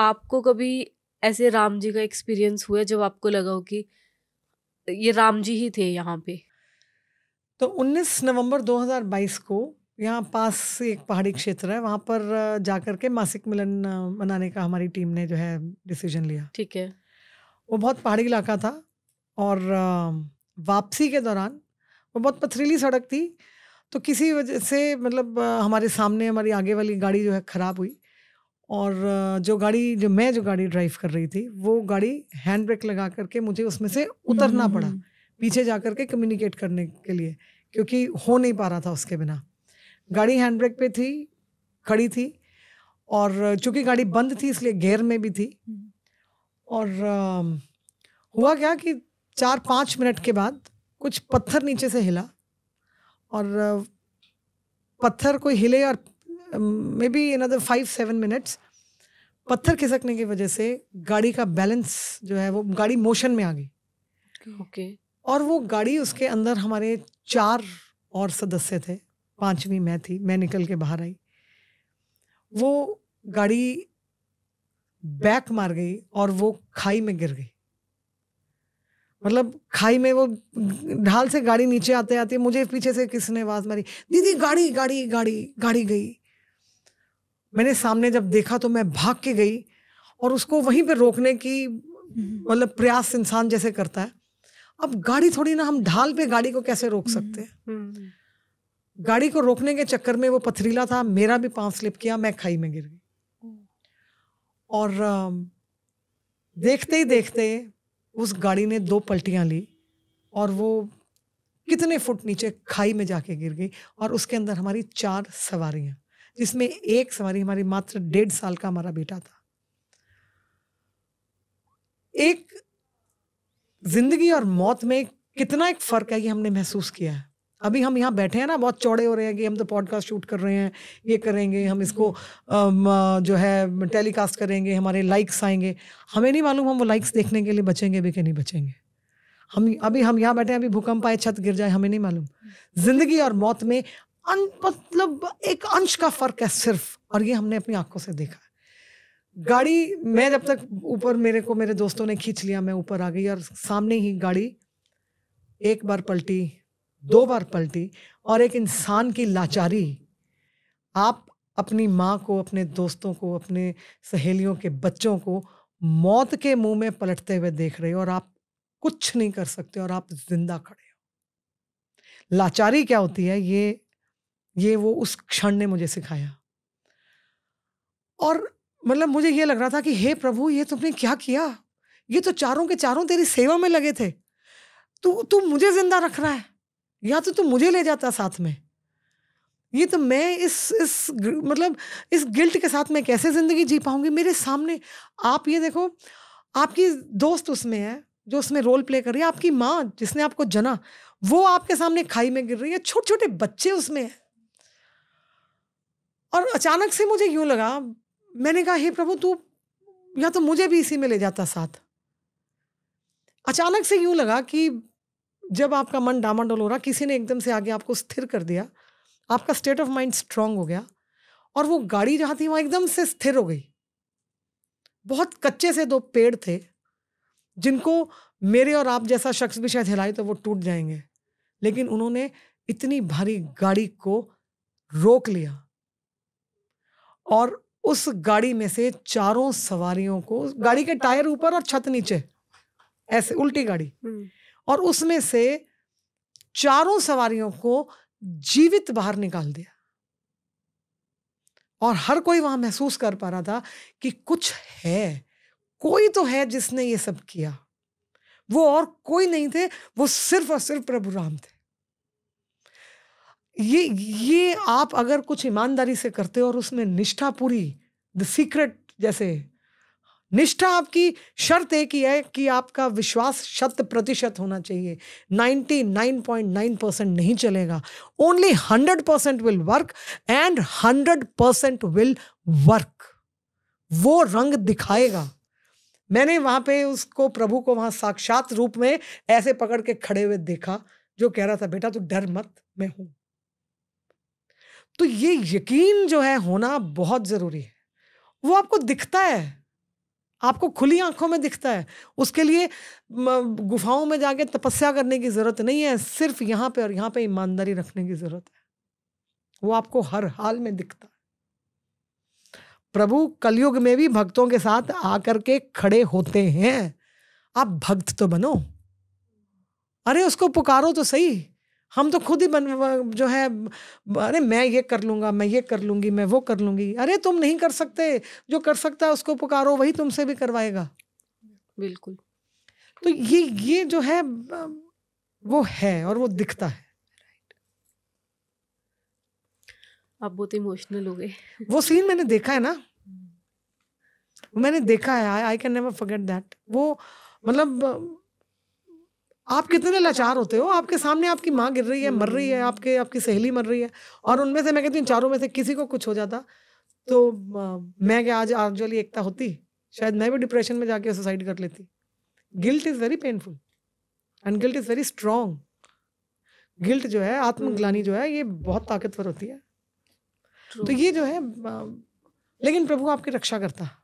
आपको कभी ऐसे राम जी का एक्सपीरियंस हुआ जब आपको लगा हो कि ये राम जी ही थे यहाँ पे तो 19 नवंबर 2022 को यहाँ पास एक पहाड़ी क्षेत्र है वहाँ पर जाकर के मासिक मिलन मनाने का हमारी टीम ने जो है डिसीजन लिया ठीक है वो बहुत पहाड़ी इलाका था और वापसी के दौरान वो बहुत पथरीली सड़क थी तो किसी वजह से मतलब हमारे सामने हमारी आगे वाली गाड़ी जो है ख़राब हुई और जो गाड़ी जो मैं जो गाड़ी ड्राइव कर रही थी वो गाड़ी हैंड ब्रेक लगा करके मुझे उसमें से उतरना पड़ा हम्म। पीछे जा करके कम्युनिकेट करने के लिए क्योंकि हो नहीं पा रहा था उसके बिना गाड़ी हैंड ब्रेक पे थी खड़ी थी और चूंकि गाड़ी बंद थी इसलिए गेयर में भी थी हम्म। और हुआ क्या कि चार पाँच मिनट के बाद कुछ पत्थर नीचे से हिला और पत्थर कोई हिले और maybe in other five seven minutes पत्थर खिसकने की वजह से गाड़ी का बैलेंस जो है वो गाड़ी मोशन में आ गई ओके okay. और वो गाड़ी उसके अंदर हमारे चार और सदस्य थे पांचवी मैं थी मैं निकल के बाहर आई वो गाड़ी बैक मार गई और वो खाई में गिर गई मतलब खाई में वो ढाल से गाड़ी नीचे आते आते मुझे पीछे से किसने आवाज मारी दीदी गाड़ी गाड़ी गाड़ी गाड़ी गई मैंने सामने जब देखा तो मैं भाग के गई और उसको वहीं पर रोकने की मतलब प्रयास इंसान जैसे करता है अब गाड़ी थोड़ी ना हम ढाल पे गाड़ी को कैसे रोक हम्म, सकते हैं हम्म, हम्म। गाड़ी को रोकने के चक्कर में वो पथरीला था मेरा भी पांव स्लिप किया मैं खाई में गिर गई और देखते ही देखते उस गाड़ी ने दो पलटियां ली और वो कितने फुट नीचे खाई में जाके गिर गई और उसके अंदर हमारी चार सवारियां जिसमें एक सवारी हमारी मात्र डेढ़ साल का हमारा बेटा था एक जिंदगी और मौत में कितना एक फ़र्क है ये हमने महसूस किया है अभी हम यहाँ बैठे हैं ना बहुत चौड़े हो रहे हैं कि हम तो पॉडकास्ट शूट कर रहे हैं ये करेंगे हम इसको जो है टेलीकास्ट करेंगे हमारे लाइक्स आएंगे हमें नहीं मालूम हम वो लाइक्स देखने के लिए बचेंगे भी कि नहीं बचेंगे हम अभी हम यहाँ बैठे हैं अभी भूकंप आए छत गिर जाए हमें नहीं मालूम हम्म। ज़िंदगी और मौत में मतलब एक अंश का फर्क है सिर्फ और ये हमने अपनी आंखों से देखा है गाड़ी मैं जब तक ऊपर मेरे को मेरे दोस्तों ने खींच लिया मैं ऊपर आ गई और सामने ही गाड़ी एक बार पलटी दो बार पलटी और एक इंसान की लाचारी आप अपनी माँ को अपने दोस्तों को अपने सहेलियों के बच्चों को मौत के मुंह में पलटते हुए देख रहे हो और आप कुछ नहीं कर सकते और आप जिंदा खड़े हो लाचारी क्या होती है ये ये वो उस क्षण ने मुझे सिखाया और मतलब मुझे ये लग रहा था कि हे प्रभु ये तुमने क्या किया ये तो चारों के चारों तेरी सेवा में लगे थे तू तू मुझे जिंदा रख रहा है या तो तू मुझे ले जाता साथ में ये तो मैं इस इस मतलब इस गिल्ट के साथ मैं कैसे ज़िंदगी जी पाऊंगी मेरे सामने आप ये देखो आपकी दोस्त उसमें है जो उसमें रोल प्ले कर रही है आपकी माँ जिसने आपको जना वो आपके सामने खाई में गिर रही है छोटे छोटे बच्चे उसमें हैं और अचानक से मुझे यूँ लगा मैंने कहा हे प्रभु तू या तो मुझे भी इसी में ले जाता साथ अचानक से यूँ लगा कि जब आपका मन डामाडोल हो रहा किसी ने एकदम से आगे आपको स्थिर कर दिया आपका स्टेट ऑफ माइंड स्ट्रांग हो गया और वो गाड़ी जहाँ थी वहाँ एकदम से स्थिर हो गई बहुत कच्चे से दो पेड़ थे जिनको मेरे और आप जैसा शख्स भी शायद हिलाए तो वो टूट जाएंगे लेकिन उन्होंने इतनी भारी गाड़ी को रोक लिया और उस गाड़ी में से चारों सवारियों को गाड़ी के टायर ऊपर और छत नीचे ऐसे उल्टी गाड़ी हम्म। और उसमें से चारों सवारियों को जीवित बाहर निकाल दिया और हर कोई वहां महसूस कर पा रहा था कि कुछ है कोई तो है जिसने ये सब किया वो और कोई नहीं थे वो सिर्फ और सिर्फ प्रभु राम थे ये ये आप अगर कुछ ईमानदारी से करते हो और उसमें निष्ठा पूरी द सीक्रेट जैसे निष्ठा आपकी शर्त एक ही है कि आपका विश्वास शत प्रतिशत होना चाहिए 99.9 परसेंट नहीं चलेगा only 100 percent will work and 100 percent will work वो रंग दिखाएगा मैंने वहां पे उसको प्रभु को वहां साक्षात रूप में ऐसे पकड़ के खड़े हुए देखा जो कह रहा था बेटा तू डर मत मैं हूँ तो ये यकीन जो है होना बहुत ज़रूरी है वो आपको दिखता है आपको खुली आंखों में दिखता है उसके लिए गुफाओं में जाके तपस्या करने की ज़रूरत नहीं है सिर्फ यहां पे और यहां पे ईमानदारी रखने की ज़रूरत है वो आपको हर हाल में दिखता है प्रभु कलयुग में भी भक्तों के साथ आकर के खड़े होते हैं आप भक्त तो बनो अरे उसको पुकारो तो सही हम तो खुद ही बन जो है अरे मैं ये कर लूँगा मैं ये कर लूँगी मैं वो कर लूँगी अरे तुम नहीं कर सकते जो कर सकता है उसको पुकारो वही तुमसे भी करवाएगा बिल्कुल तो ये ये जो है वो है और वो दिखता है आप बहुत इमोशनल हो गए वो सीन मैंने देखा है ना मैंने देखा है I can never forget that वो मतलब आप कितने लाचार होते हो आपके सामने आपकी माँ गिर रही है मर रही है आपके आपकी सहेली मर रही है और उनमें से मैं कहती हूँ चारों में से किसी को कुछ हो जाता तो मैं क्या आज आज वाली एकता होती शायद मैं भी डिप्रेशन में जाके सुसाइड कर लेती guilt is very painful and guilt is very strong guilt जो है आत्मग्लानी जो है ये बहुत ताकतवर होती है True. तो ये जो है लेकिन प्रभु आपकी रक्षा करता है